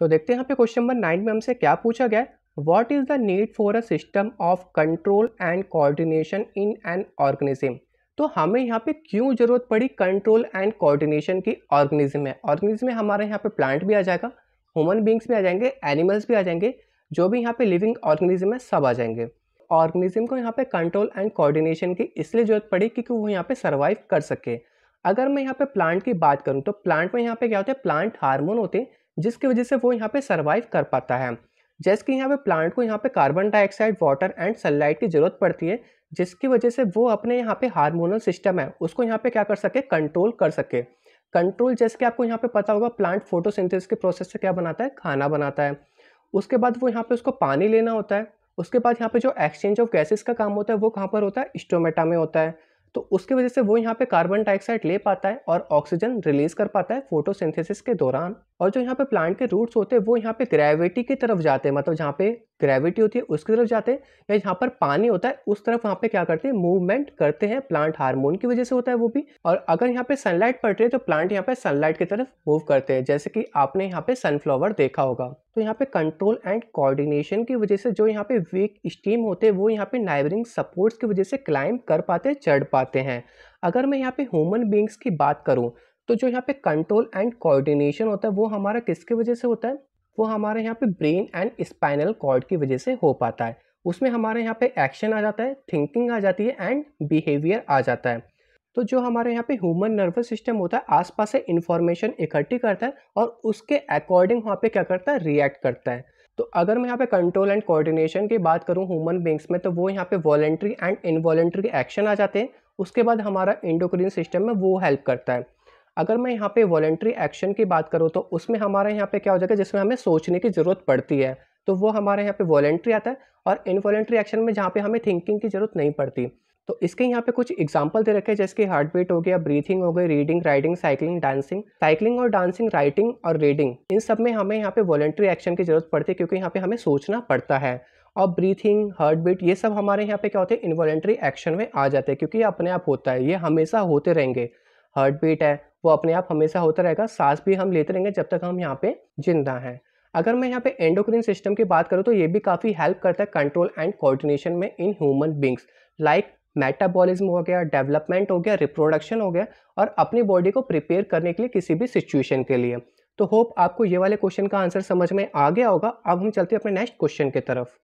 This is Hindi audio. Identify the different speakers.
Speaker 1: तो देखते हैं यहाँ पे क्वेश्चन नंबर नाइन में हमसे क्या पूछा गया what is the need for a system of control and coordination in an organism तो हमें यहाँ पे क्यों ज़रूरत पड़ी कंट्रोल एंड कोऑर्डिनेशन की ऑर्गेनिज्म में ऑर्गेनिज्म में हमारे यहाँ पे प्लांट भी आ जाएगा ह्यूमन बींग्स भी आ जाएंगे एनिमल्स भी आ जाएंगे जो भी यहाँ पे लिविंग ऑर्गेनिज्म है सब आ जाएंगे ऑर्गेनिज्म को यहाँ पे कंट्रोल एंड कोऑर्डिनेशन की इसलिए ज़रूरत पड़ी क्योंकि वो यहाँ पे सर्वाइव कर सके अगर मैं यहाँ पे प्लांट की बात करूँ तो प्लांट में यहाँ पे क्या होता है प्लांट हार्मोन होते हैं जिसकी वजह से वो यहाँ पे सर्वाइव कर पाता है जैसे कि यहाँ पे प्लांट को यहाँ पे carbon dioxide water and sunlight की ज़रूरत पड़ती है जिसकी वजह से वो अपने यहाँ पे हार्मोनल सिस्टम है उसको यहाँ पे क्या कर सके कंट्रोल कर सके कंट्रोल जैसे कि आपको यहाँ पे पता होगा प्लांट फोटोसिंथेसिस के प्रोसेस से क्या बनाता है खाना बनाता है उसके बाद वो यहाँ पे उसको पानी लेना होता है उसके बाद यहाँ पे जो एक्सचेंज ऑफ गैसेस का काम होता है वो कहाँ पर होता है स्टोमेटा में होता है तो उसकी वजह से वो यहाँ पे कार्बन डाइऑक्साइड ले पाता है और ऑक्सीजन रिलीज कर पाता है फोटोसिंथेसिस के दौरान और जो यहाँ पे प्लांट के रूट्स होते हैं वो यहाँ पे ग्रेविटी की तरफ जाते हैं मतलब जहाँ पे ग्रेविटी होती है उसकी तरफ जाते हैं या जहाँ पर पानी होता है उस तरफ वहाँ पे क्या करते हैं मूवमेंट करते हैं प्लांट हार्मोन की वजह से होता है वो भी और अगर यहाँ पे सनलाइट पड़ रही है तो प्लांट यहाँ पे सनलाइट की तरफ मूव करते हैं जैसे कि आपने यहाँ पे सनफ्लावर देखा होगा तो यहाँ पे कंट्रोल एंड कोऑर्डिनेशन की वजह से जो यहाँ पे वीक स्टीम होते हैं वो यहाँ पे नाइबरिंग सपोर्ट्स की वजह से क्लाइंब कर पाते चढ़ पाते हैं अगर मैं यहाँ पे ह्यूमन बींग्स की बात करूँ तो जो यहाँ पे कंट्रोल एंड कोऑर्डिनेशन होता है वो हमारा किसके वजह से होता है वो हमारे यहाँ पे ब्रेन एंड स्पाइनल कॉर्ड की वजह से हो पाता है उसमें हमारे यहाँ पे एक्शन आ जाता है थिंकिंग आ जाती है एंड बिहेवियर आ जाता है तो जो हमारे यहाँ पे ह्यूमन नर्वस सिस्टम होता है आसपास से इन्फॉर्मेशन इकट्ठी करता है और उसके अकॉर्डिंग वहाँ पे क्या करता है रिएक्ट करता है तो अगर मैं यहाँ पे कंट्रोल एंड कोऑर्डिनेशन की बात करूँ ह्यूमन बींग्स में तो वो यहाँ पे वॉलेंट्री एंड इनवॉलेंट्री एक्शन आ जाते हैं उसके बाद हमारा इंडोक्रीन सिस्टम में वो हेल्प करता है अगर मैं यहाँ पे वॉलेंट्री एक्शन की बात करूँ तो उसमें हमारे यहाँ पे क्या हो जाएगा जिसमें हमें सोचने की ज़रूरत पड़ती है तो वो हमारे यहाँ पे वॉलेंट्री आता है और इनवॉलेंट्री एक्शन में जहाँ पे हमें थिंकिंग की ज़रूरत नहीं पड़ती तो इसके यहाँ पे कुछ एग्जाम्पल दे रखे हैं जैसे कि हार्ट बीट हो गया ब्रीथिंग हो गई reading riding cycling dancing cycling और डांसिंग राइटिंग और रीडिंग इन सब में हमें यहाँ पे वॉलेंट्री एक्शन की जरूरत पड़ती है क्योंकि यहाँ पे हमें सोचना पड़ता है और ब्रीथिंग हार्ट बीट ये सब हमारे यहाँ पे क्या होते हैं इन्वॉलेंट्री एक्शन में आ जाते हैं क्योंकि ये अपने आप होता है ये हमेशा होते रहेंगे हार्ट बीट है वो अपने आप हमेशा होता रहेगा सांस भी हम लेते रहेंगे जब तक हम यहाँ पे जिंदा हैं अगर मैं यहाँ पे एंडोक्रीन सिस्टम की बात करूँ तो ये भी काफ़ी हेल्प करता है कंट्रोल एंड कोऑर्डिनेशन में in human beings like metabolism हो गया डेवलपमेंट हो गया रिप्रोडक्शन हो गया और अपनी बॉडी को प्रिपेयर करने के लिए किसी भी सिचुएशन के लिए तो होप आपको ये वाले क्वेश्चन का आंसर समझ में आ गया होगा अब हम चलते हैं अपने नेक्स्ट क्वेश्चन की तरफ